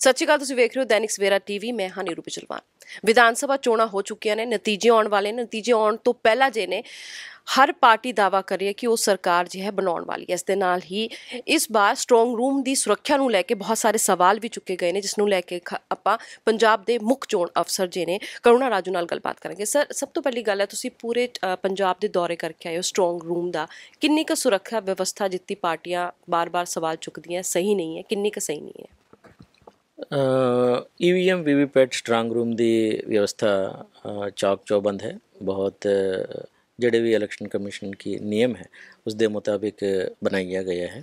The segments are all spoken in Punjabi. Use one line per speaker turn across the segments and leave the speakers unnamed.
ਸਤਿ ਸ਼੍ਰੀ ਅਕਾਲ ਤੁਸੀਂ ਵੇਖ ਰਹੇ ਹੋ ਦੈਨਿਕ ਸਵੇਰਾ ਟੀਵੀ ਮੈਂ ਹਾਂ ਨੀਰੂ ਪਿਛਲਵਾਨ ਵਿਧਾਨ ਸਭਾ ਚੋਣਾਂ ਹੋ ਚੁੱਕੀਆਂ ਨੇ ਨਤੀਜੇ ਆਉਣ ਵਾਲੇ ਨੇ ਨਤੀਜੇ ਆਉਣ ਤੋਂ ਪਹਿਲਾਂ ਜੇ ਨੇ ਹਰ ਪਾਰਟੀ ਦਾਵਾ ਕਰ ਰਹੀ ਹੈ ਕਿ ਉਹ ਸਰਕਾਰ ਜੀ ਹੈ ਬਣਾਉਣ ਵਾਲੀ ਹੈ ਇਸ ਦੇ ਨਾਲ ਹੀ ਇਸ ਵਾਰ ਸਟਰੋਂਗ ਰੂਮ ਦੀ ਸੁਰੱਖਿਆ ਨੂੰ ਲੈ ਕੇ ਬਹੁਤ ਸਾਰੇ ਸਵਾਲ ਵੀ ਚੁੱਕੇ ਗਏ ਨੇ ਜਿਸ ਨੂੰ ਲੈ ਕੇ ਆਪਾਂ ਪੰਜਾਬ ਦੇ ਮੁੱਖ ਚੋਣ ਅਫਸਰ ਜੀ ਨੇ ਕਰੁਣਾ ਰਾਜੂ ਨਾਲ ਗੱਲਬਾਤ ਕਰਾਂਗੇ ਸਰ ਸਭ ਤੋਂ ਪਹਿਲੀ ਗੱਲ ਹੈ ਤੁਸੀਂ ਪੂਰੇ ਪੰਜਾਬ ਦੇ ਦੌਰੇ ਕਰਕੇ ਆਏ ਹੋ ਸਟਰੋਂਗ ਰੂਮ ਦਾ ਕਿੰਨੀ ਕੁ ਸੁਰੱਖਿਆ ਵਿਵਸਥਾ ਜਿੱਤੀ ਪਾਰਟੀਆਂ ਬਾਰ-ਬਾਰ ਸਵਾਲ ਚੁੱਕਦੀਆਂ ਸਹੀ ਨਹੀਂ ਹੈ ਕਿੰਨੀ ਕੁ ਸਹੀ ਨਹੀਂ ਹੈ
E V M V strong room की व्यवस्था चौक चौबंद है बहुत जोड़े भी इलेक्शन कमीशन की नियम है उसके मुताबिक बनाया गया है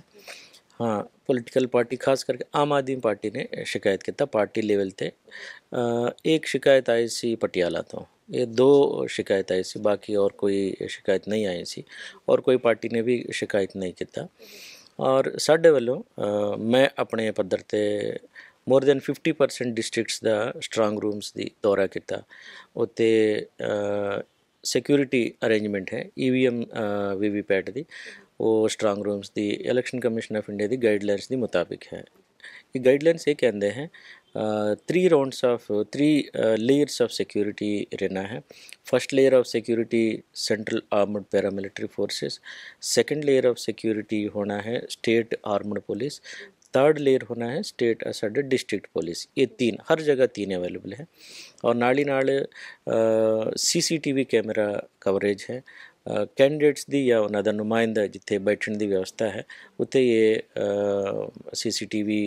हाँ पॉलिटिकल पार्टी खास करके आम आदमी पार्टी ने शिकायत किया पार्टी लेवल पर एक शिकायत आई सी पटियाला तो ये दो शिकायत आई सी बाकी और कोई शिकायत नहीं आई सी और कोई पार्टी ने भी शिकायत नहीं किया और साढ़े वालों मैं अपने पद्धर से ਮੋਰ ਦੈਨ 50% ਡਿਸਟ੍ਰਿਕਟਸ ਦਾ ਸਟਰੋਂਗ ਰੂਮਸ ਦੀ ਦੌਰਾ ਕੀਤਾ ਉੱਤੇ ਸਿਕਿਉਰਿਟੀ ਅਰੇਂਜਮੈਂਟ ਹੈ ਈਵੀਐਮ e ਵੀਵੀਪੈਟ ਦੀ ਉਹ ਸਟਰੋਂਗ ਰੂਮਸ ਦੀ ਇਲੈਕਸ਼ਨ ਕਮਿਸ਼ਨ ਆਫ ਇੰਡੀਆ ਦੀ ਗਾਈਡਲਾਈਨਸ ਦੇ ਮੁਤਾਬਿਕ ਹੈ ਇਹ ਗਾਈਡਲਾਈਨਸ ਇਹ ਕਹਿੰਦੇ ਹੈ 3 rounds of 3 layers of security ਰਹਿਣਾ ਹੈ first layer of security central armed paramilitary forces second layer of security ਹੋਣਾ ਹੈ state armed police third layer होना है स्टेट असाइडेड डिस्ट्रिक्ट पुलिस ये तीन हर जगह तीन अवेलेबल है और नाली नाले सीसीटीवी कैमरा कवरेज है कैंडिडेट्स uh, दी या उन्होंने नुमाइंदा जिथे बैठने की व्यवस्था है उत्थे ये सीसीटीवी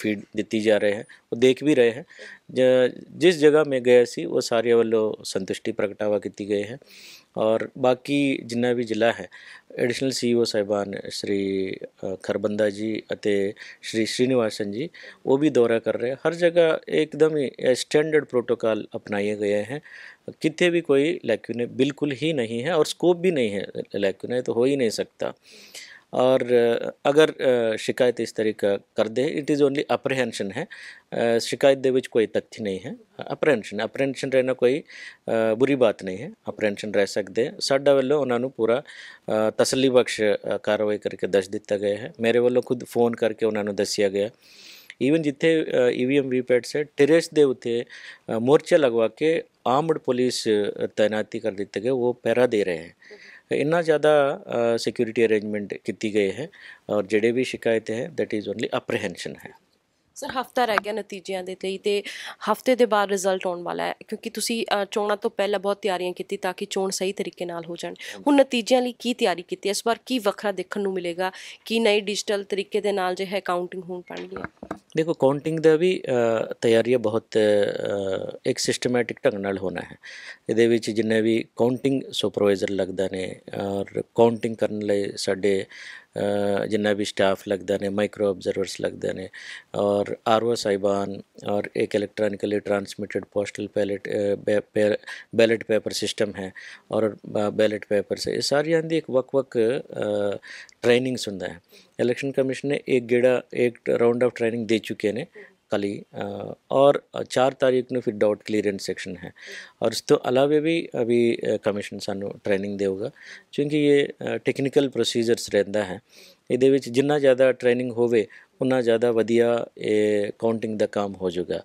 फीड दी जा रहे हैं वो देख भी रहे हैं ज, जिस जगह मैं गया सी वो सारे वालों संतुष्टि प्रगटावा की गई है ਔਰ ਬਾਕੀ ਜਿੰਨਾ ਵੀ ਜ਼ਿਲ੍ਹਾ ਹੈ ਐਡੀਸ਼ਨਲ ਸੀਈਓ e ਸਾਹਿਬਾਨ ਸ਼੍ਰੀ ਖਰਬੰਦਾ ਜੀ ਅਤੇ ਸ਼੍ਰੀ ਸ਼੍ਰੀਨਿਵਾਸਨ ਜੀ ਉਹ ਵੀ ਦੌਰਾ ਕਰ ਰਹੇ ਹਰ ਜਗ੍ਹਾ ਇੱਕਦਮ ਹੀ ਸਟੈਂਡਰਡ ਪ੍ਰੋਟੋਕॉल अपनाए ਗਏ ਹੈ कितने भी कोई लैक्यूने बिल्कुल ही नहीं है और स्कोप भी नहीं है लैक्यूने तो हो ही नहीं सकता और अगर शिकायत इस तरीके कर दे इट इज़ ओनली अप्रहेंशन है शिकायत दे कोई तथ्य नहीं है अप्रहेंशन अप्रहेंशन रहना कोई बुरी बात नहीं है अप्रहेंशन रह सकते हैं साडा वालों उन्होंने पूरा तसलीबख्श कार्रवाई करके दस दिता गया है मेरे वालों खुद फोन करके उन्होंने दसिया गया ईवन जिथे E V M V pad से टेरेस के उ मोर्चा लगवा के आर्मड पुलिस तैनाती कर दिते गए वो पैरा दे रहे हैं ਇੰਨਾ ਜ਼ਿਆਦਾ ਸਿਕਿਉਰਿਟੀ ਅਰੇਂਜਮੈਂਟ ਕੀਤੀ ਗਏ ਹੈ ਔਰ ਜਿਹੜੇ ਵੀ ਸ਼ਿਕਾਇਤ ਹੈ ਦੈਟ ਇਜ਼ ਓਨਲੀ ਅਪਰੀਹੈਂਸ਼ਨ ਹੈ
ਸਰ ਹਫਤਾ ਰਹਿ ਗਿਆ ਨਤੀਜਿਆਂ ਦੇ ਲਈ ਤੇ ਹਫਤੇ ਦੇ ਬਾਅਦ ਰਿਜ਼ਲਟ ਆਉਣ ਵਾਲਾ ਹੈ ਕਿਉਂਕਿ ਤੁਸੀਂ ਚੋਣਾਂ ਤੋਂ ਪਹਿਲਾਂ ਬਹੁਤ ਤਿਆਰੀਆਂ ਕੀਤੀ ਤਾਂ ਕਿ ਚੋਣ ਸਹੀ ਤਰੀਕੇ ਨਾਲ ਹੋ ਜਾਣ ਹੁਣ ਨਤੀਜਿਆਂ ਲਈ ਕੀ ਤਿਆਰੀ ਕੀਤੀ ਇਸ ਵਾਰ ਕੀ ਵੱਖਰਾ ਦੇਖਣ ਨੂੰ ਮਿਲੇਗਾ ਕੀ ਨਈ ਡਿਜੀਟਲ ਤਰੀਕੇ ਦੇ ਨਾਲ ਜੇ ਹੈ ਕਾਊਂਟਿੰਗ ਹੋਣ ਪਾਣੀ ਹੈ
ਦੇਖੋ ਕਾਊਂਟਿੰਗ ਦਾ ਵੀ ਤਿਆਰੀ ਬਹੁਤ ਇੱਕ ਸਿਸਟਮੈਟਿਕ ਢੰਗ ਨਾਲ ਹੋਣਾ ਹੈ ਇਹਦੇ ਵਿੱਚ ਜਿੰਨੇ ਵੀ ਕਾਊਂਟਿੰਗ ਸੁਪਰਵਾਈਜ਼ਰ ਲੱਗਦੇ ਨੇ ਔਰ ਕਾਊਂਟਿੰਗ ਕਰਨ ਲਈ ਸਾਡੇ जिन्ना भी स्टाफ लगता ने माइक्रो ऑब्जर्वर्स लगते हैं और आर ओ साहिबान और एक electronically transmitted postal ballot ballot paper system है और बैलेट पेपर से ये सारी आंधी एक वक् वक् ट्रेनिंग्स होंगे इलेक्शन कमीशन ने एक गेड़ा एक राउंड ऑफ ट्रेनिंग दे चुके हैं ਕਲੀ ਔਰ 4 ਤਾਰੀਖ ਨੂੰ ਫਿਰ ਡਾਟ ਕਲੀਅਰੈਂਸ ਸੈਕਸ਼ਨ ਹੈ ਔਰ ਇਸ ਤੋਂ ਅਲਾਵਾ ਵੀ ਅਭੀ ਕਮਿਸ਼ਨ ਸਾਨੂੰ ਟ੍ਰੇਨਿੰਗ ਦੇਊਗਾ ਕਿਉਂਕਿ ਇਹ ਟੈਕਨੀਕਲ ਪ੍ਰੋਸੀਜਰਸ ਰਹਿੰਦਾ ਹੈ ਇਹਦੇ ਵਿੱਚ ਜਿੰਨਾ ਜ਼ਿਆਦਾ ਟ੍ਰੇਨਿੰਗ ਹੋਵੇ ਉਨਾ ਜ਼ਿਆਦਾ ਵਧੀਆ ਇਹ ਕਾਊਂਟਿੰਗ ਦਾ ਕੰਮ ਹੋ ਜਾਊਗਾ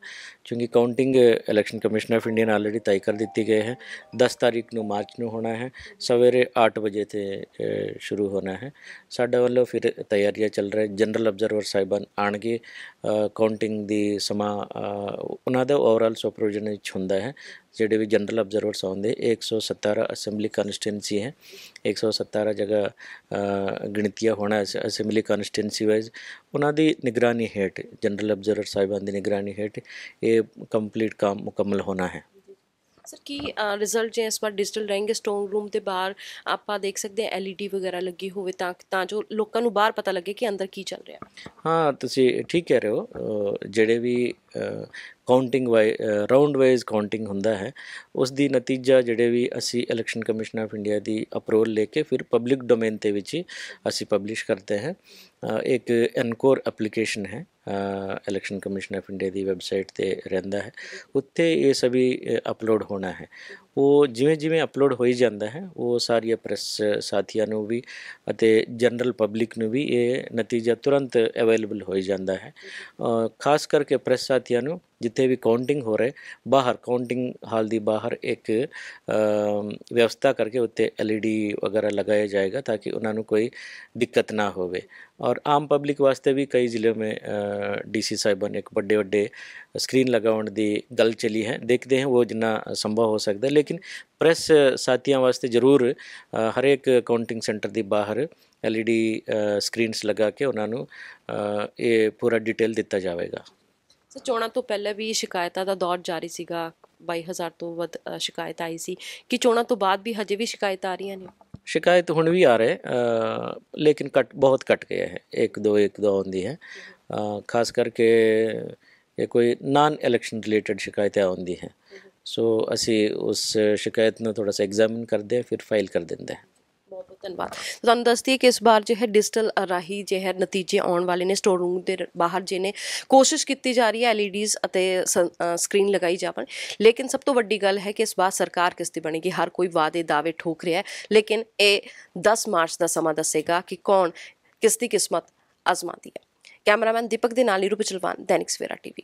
ਕਿਉਂਕਿ counting election commission of India ਨੇ ਆਲਰੇਡੀ ਤੈਅ ਕਰ ਦਿੱਤੀ ਗਏ ਹੈ 10 ਤਾਰੀਖ ਨੂੰ ਮਾਰਚ ਨੂੰ ਹੋਣਾ ਹੈ ਸਵੇਰੇ 8 ਵਜੇ ਤੇ ਸ਼ੁਰੂ ਹੋਣਾ ਹੈ ਸਾਡੇ ਵੱਲੋਂ ਫਿਰ ਤਿਆਰੀਆਂ ਚੱਲ ਰਹੇ ਜਨਰਲ ਅਬਜ਼ਰਵਰ ਸਾਹਿਬਾਨ ਆਣਗੇ ਕਾਊਂਟਿੰਗ ਦੀ ਸਮਾਂ ਉਹਨਾਂ ਦਾ ਓਵਰਆਲ ਸੁਪਰਵੀਜ਼ਨ ਵਿੱਚ ਹੁੰਦਾ ਹੈ ਜਿਹੜੇ ਵੀ ਜਨਰਲ ਅਬਜ਼ਰਵਰਸ ਆਉਂਦੇ 117 ਅਸੈਂਬਲੀ ਕਨਸਟੀਟੈਂਸੀ ਹੈ 117 ਜਗ੍ਹਾ ਗਿਣਤੀਆਂ ਹੋਣਾ ਅਸੈਂਬਲੀ ਕਨਸਟੀਟੈਂਸੀ ਵਾਈਜ਼ ਉਹਨਾਂ ਦੀ ਨਿਗਰਾਨੀ ਹੇਠ ਜਨਰਲ ਅਬਜ਼ਰਵਰ ਸਾਹਿਬਾਨ ਦੀ ਨਿਗਰਾਨੀ ਹੇਠ ਇਹ ਕੰਪਲੀਟ ਕੰਮ ਮੁਕੰਮਲ ਹੋਣਾ ਹੈ
ਸਰ ਕੀ ਰਿਜ਼ਲਟ ਜੇ ਇਸ ਵਾਰ ਡਿਜੀਟਲ ਰਹਿਣਗੇ ਸਟਰੋਂਗ ਰੂਮ ਦੇ ਬਾਹਰ ਆਪਾਂ ਦੇਖ ਸਕਦੇ ਆ ਐਲਈਡੀ ਵਗੈਰਾ ਲੱਗੀ ਹੋਵੇ ਤਾਂ ਤਾਂ ਜੋ ਲੋਕਾਂ ਨੂੰ ਬਾਹਰ ਪਤਾ ਲੱਗੇ ਕਿ ਅੰਦਰ ਕੀ ਚੱਲ ਰਿਹਾ
ਹਾਂ ਤੁਸੀਂ ਠੀਕ ਕਹਿ ਰਹੇ ਹੋ ਜਿਹੜੇ ਵੀ counting wise round wise counting ਹੁੰਦਾ ਹੈ ਉਸ ਦੀ ਨਤੀਜਾ ਜਿਹੜੇ ਵੀ ਅਸੀਂ ਇਲੈਕਸ਼ਨ ਕਮਿਸ਼ਨ ਆਫ ਇੰਡੀਆ ਦੀ ਅਪਰੂਵਲ ਲੈ ਕੇ ਫਿਰ ਪਬਲਿਕ ਡੋਮੇਨ ਤੇ ਵਿੱਚ ਅਸੀਂ ਪਬਲਿਸ਼ ਕਰਦੇ ਹਾਂ ਇੱਕ ਐਨਕੋਰ ਐਪਲੀਕੇਸ਼ਨ ਹੈ ਇਲੈਕਸ਼ਨ ਕਮਿਸ਼ਨ ਆਫ ਇੰਡੀਆ ਦੀ ਵੈਬਸਾਈਟ ਤੇ ਰਹਿੰਦਾ ਹੈ ਉੱਥੇ ਇਹ ਸਭੀ ਅਪਲੋਡ ਹੋਣਾ ਹੈ ਉਹ ਜਿਵੇਂ ਜਿਵੇਂ ਅਪਲੋਡ ਹੋਈ ਜਾਂਦਾ ਹੈ ਉਹ ਸਾਰੀਆਂ ਪ੍ਰੈਸ ਸਾਥੀਆਂ ਨੂੰ ਵੀ ਅਤੇ ਜਨਰਲ ਪਬਲਿਕ ਨੂੰ ਵੀ ਇਹ ਨਤੀਜਾ ਤੁਰੰਤ ਅਵੇਲੇਬਲ ਹੋਈ ਜਾਂਦਾ ਹੈ ਖਾਸ ਕਰਕੇ ਪ੍ਰੈਸ ਸਾਥੀਆਂ ਨੂੰ ਜਿੱਥੇ ਵੀ ਕਾਊਂਟਿੰਗ ਹੋ ਰਹੇ ਬਾਹਰ ਕਾਊਂਟਿੰਗ ਹਾਲ ਦੀ ਬਾਹਰ ਇੱਕ ਵਿਵਸਥਾ ਕਰਕੇ ਉੱਤੇ ਐਲਈਡੀ ਵਗੈਰਾ ਲਗਾਇਆ ਜਾਏਗਾ ਤਾਂ ਕਿ ਉਹਨਾਂ ਨੂੰ ਕੋਈ ਦਿੱਕਤ ਨਾ ਹੋਵੇ ਔਰ ਆਮ ਪਬਲਿਕ ਵਾਸਤੇ ਵੀ ਕਈ ਜ਼ਿਲ੍ਹੇ ਮੇ ਡੀਸੀ ਸਾਹਿਬਾਨ ਨੇ ਇੱਕ ਵੱਡੇ ਵੱਡੇ ਸਕਰੀਨ ਲਗਾਉਣ ਦੀ ਗੱਲ ਚਲੀ ਹੈ ਦੇਖਦੇ ਹਾਂ ਉਹ ਜਿੰਨਾ ਸੰਭਵ ਹੋ ਸਕਦਾ ਲੇਕਿਨ ਪ੍ਰੈਸ ਸਾਥੀਆਂ ਵਾਸਤੇ ਜ਼ਰੂਰ ਹਰੇਕ ਕਾਊਂਟਿੰਗ ਸੈਂਟਰ ਦੇ ਬਾਹਰ ਐਲਈਡੀ ਸਕਰੀਨਸ ਲਗਾ ਕੇ ਉਹਨਾਂ ਨੂੰ ਇਹ ਪੂਰਾ ਡਿਟੇਲ ਦਿੱਤਾ ਜਾਵੇਗਾ
ਸੋ ਚੋਣਾਂ ਤੋਂ ਪਹਿਲੇ ਵੀ ਸ਼ਿਕਾਇਤਾਂ ਦਾ ਦੌਰ ਜਾਰੀ ਸੀਗਾ 22000 ਤੋਂ ਵੱਧ ਸ਼ਿਕਾਇਤ ਆਈ ਸੀ ਕਿ ਚੋਣਾਂ ਤੋਂ ਬਾਅਦ ਵੀ ਹਜੇ ਵੀ ਸ਼ਿਕਾਇਤਾਂ ਆ ਰਹੀਆਂ ਨੇ
ਸ਼ਿਕਾਇਤ ਹੁਣ ਵੀ ਆ ਰਹੇ ਲੇਕਿਨ ਕੱਟ ਬਹੁਤ ਕੱਟ ਗਏ ਹੈ ਇੱਕ ਦੋ ਇੱਕ ਦੋ ਹੁੰਦੀ ਹੈ ਖਾਸ ਕਰਕੇ ਇਹ ਕੋਈ ਨਾਨ ਇਲੈਕਸ਼ਨ ਰਿਲੇਟਡ ਸ਼ਿਕਾਇਤਾਂ ਆਉਂਦੀ ਹੈ ਸੋ ਅਸੀਂ ਉਸ ਸ਼ਿਕਾਇਤ ਨੂੰ ਥੋੜਾ ਸਾ ਐਗਜ਼ਾਮਿਨ ਕਰਦੇ ਫਿਰ ਫਾਈਲ ਕਰ ਦਿੰਦੇ ਹਾਂ
ਬਹੁਤ ਬਹੁਤ ਧੰਨਵਾਦ ਤੁਹਾਨੂੰ ਦੱਸਦੀ ਹੈ ਕਿ ਇਸ ਵਾਰ ਜੋ ਹੈ ਡਿਜੀਟਲ ਰਾਹੀ ਜੇ ਹੈ ਨਤੀਜੇ ਆਉਣ ਵਾਲੇ ਨੇ ਸਟੋਰ ਰੂਮ ਦੇ ਬਾਹਰ ਜੇ ਨੇ ਕੋਸ਼ਿਸ਼ ਕੀਤੀ ਜਾ ਰਹੀ ਹੈ ਐਲਈਡੀਜ਼ e ਅਤੇ ਸਕਰੀਨ ਲਗਾਈ ਜਾਵਣ ਲੇਕਿਨ ਸਭ ਤੋਂ ਵੱਡੀ ਗੱਲ ਹੈ ਕਿ ਇਸ ਵਾਰ ਸਰਕਾਰ ਕਿਸ ਤੇ ਬਣੇਗੀ ਹਰ ਕੋਈ ਵਾਅਦੇ ਦਾਅਵੇ ਠੋਕ ਰਿਹਾ ਹੈ ਲੇਕਿਨ ਇਹ 10 ਮਾਰਚ ਦਾ ਸਮਾਂ ਦੱਸੇਗਾ ਕਿ ਕੌਣ ਕਿਸ ਦੀ ਕਿਸਮਤ ਅਜ਼ਮਾਉਂਦੀ ਹੈ ਕੈਮਰਾਮੈਨ ਦੀਪਕ ਦੇ ਨਾਲ ਹੀ ਰੂਪ ਚਲਵਾਨ ਦੈਨਿਕ ਸਵੇਰਾ ਟੀਵੀ